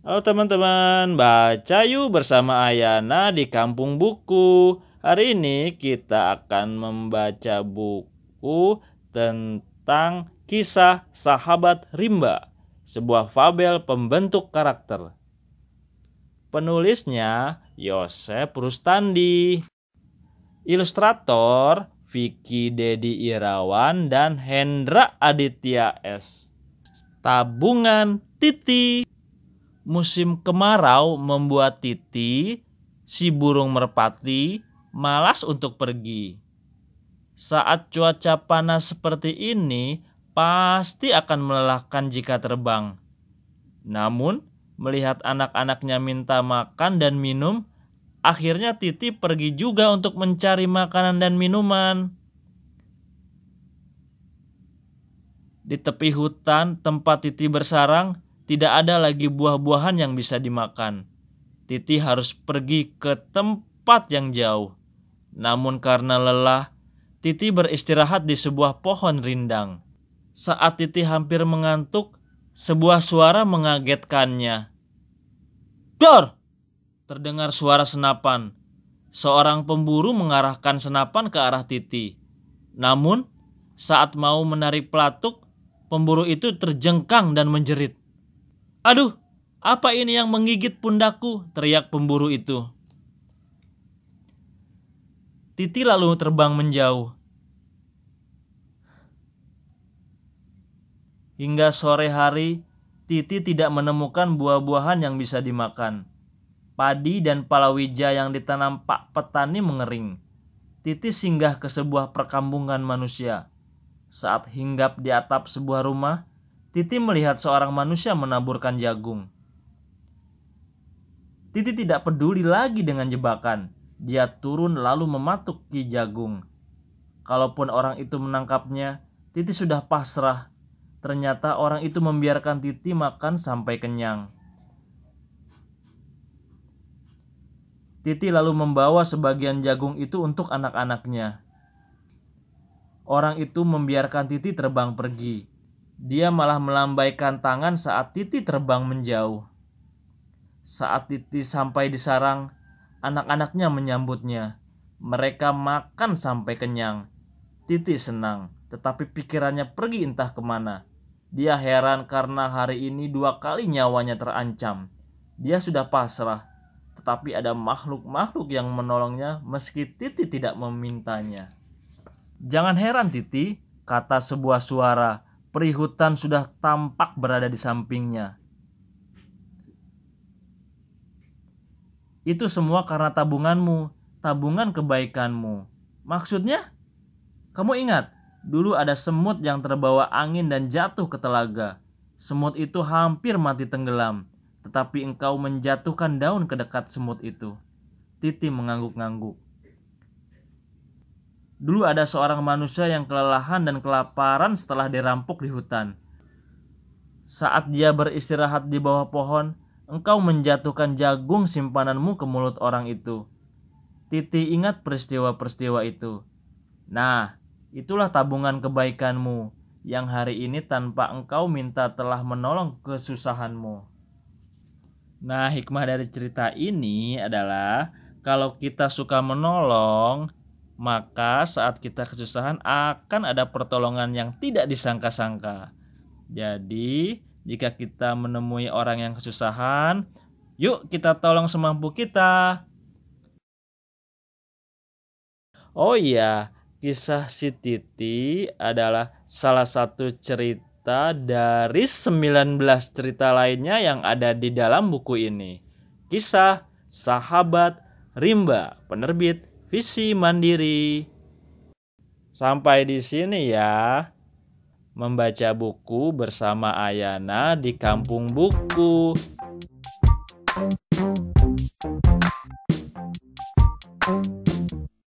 Halo teman-teman, baca yuk bersama Ayana di Kampung Buku. Hari ini kita akan membaca buku tentang kisah sahabat Rimba, sebuah fabel pembentuk karakter. Penulisnya Yosef Rustandi. Ilustrator Vicky Dedi Irawan dan Hendra Aditya S. Tabungan Titi musim kemarau membuat Titi, si burung merpati, malas untuk pergi. Saat cuaca panas seperti ini, pasti akan melelahkan jika terbang. Namun, melihat anak-anaknya minta makan dan minum, akhirnya Titi pergi juga untuk mencari makanan dan minuman. Di tepi hutan tempat Titi bersarang, tidak ada lagi buah-buahan yang bisa dimakan. Titi harus pergi ke tempat yang jauh. Namun karena lelah, Titi beristirahat di sebuah pohon rindang. Saat Titi hampir mengantuk, sebuah suara mengagetkannya. Dor! Terdengar suara senapan. Seorang pemburu mengarahkan senapan ke arah Titi. Namun, saat mau menarik pelatuk, pemburu itu terjengkang dan menjerit. Aduh, apa ini yang menggigit pundakku? teriak pemburu itu. Titi lalu terbang menjauh. Hingga sore hari, Titi tidak menemukan buah-buahan yang bisa dimakan. Padi dan palawija yang ditanam Pak Petani mengering. Titi singgah ke sebuah perkampungan manusia. Saat hinggap di atap sebuah rumah, Titi melihat seorang manusia menaburkan jagung. Titi tidak peduli lagi dengan jebakan. Dia turun lalu mematuk ki jagung. Kalaupun orang itu menangkapnya, Titi sudah pasrah. Ternyata orang itu membiarkan Titi makan sampai kenyang. Titi lalu membawa sebagian jagung itu untuk anak-anaknya. Orang itu membiarkan Titi terbang pergi. Dia malah melambaikan tangan saat Titi terbang menjauh. Saat Titi sampai di sarang, anak-anaknya menyambutnya. Mereka makan sampai kenyang. Titi senang, tetapi pikirannya pergi entah kemana. Dia heran karena hari ini dua kali nyawanya terancam. Dia sudah pasrah, tetapi ada makhluk-makhluk yang menolongnya meski Titi tidak memintanya. Jangan heran Titi, kata sebuah suara perihutan sudah tampak berada di sampingnya. Itu semua karena tabunganmu, tabungan kebaikanmu. Maksudnya, kamu ingat, dulu ada semut yang terbawa angin dan jatuh ke telaga. Semut itu hampir mati tenggelam, tetapi engkau menjatuhkan daun ke dekat semut itu. Titi mengangguk-ngangguk. Dulu ada seorang manusia yang kelelahan dan kelaparan setelah dirampok di hutan. Saat dia beristirahat di bawah pohon, engkau menjatuhkan jagung simpananmu ke mulut orang itu. Titi ingat peristiwa-peristiwa itu. Nah, itulah tabungan kebaikanmu yang hari ini tanpa engkau minta telah menolong kesusahanmu. Nah, hikmah dari cerita ini adalah kalau kita suka menolong, maka saat kita kesusahan akan ada pertolongan yang tidak disangka-sangka. Jadi, jika kita menemui orang yang kesusahan, yuk kita tolong semampu kita. Oh iya, kisah si Titi adalah salah satu cerita dari 19 cerita lainnya yang ada di dalam buku ini. Kisah Sahabat Rimba, penerbit visi mandiri. Sampai di sini ya. Membaca buku bersama Ayana di kampung buku.